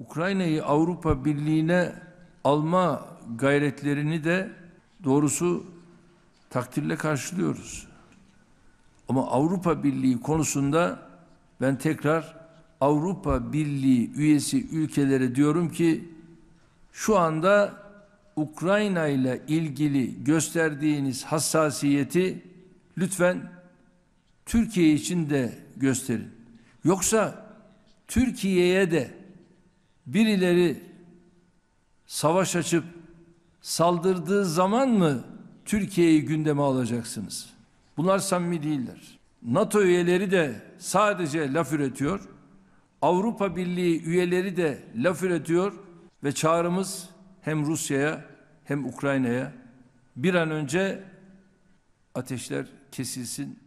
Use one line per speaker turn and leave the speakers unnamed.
Ukrayna'yı Avrupa Birliği'ne alma gayretlerini de doğrusu takdirle karşılıyoruz. Ama Avrupa Birliği konusunda ben tekrar Avrupa Birliği üyesi ülkelere diyorum ki şu anda Ukrayna ile ilgili gösterdiğiniz hassasiyeti lütfen Türkiye için de gösterin. Yoksa Türkiye'ye de birileri savaş açıp saldırdığı zaman mı Türkiye'yi gündeme alacaksınız? Bunlar samimi değiller. NATO üyeleri de sadece laf üretiyor. Avrupa Birliği üyeleri de laf üretiyor ve çağrımız hem Rusya'ya hem Ukrayna'ya bir an önce ateşler kesilsin,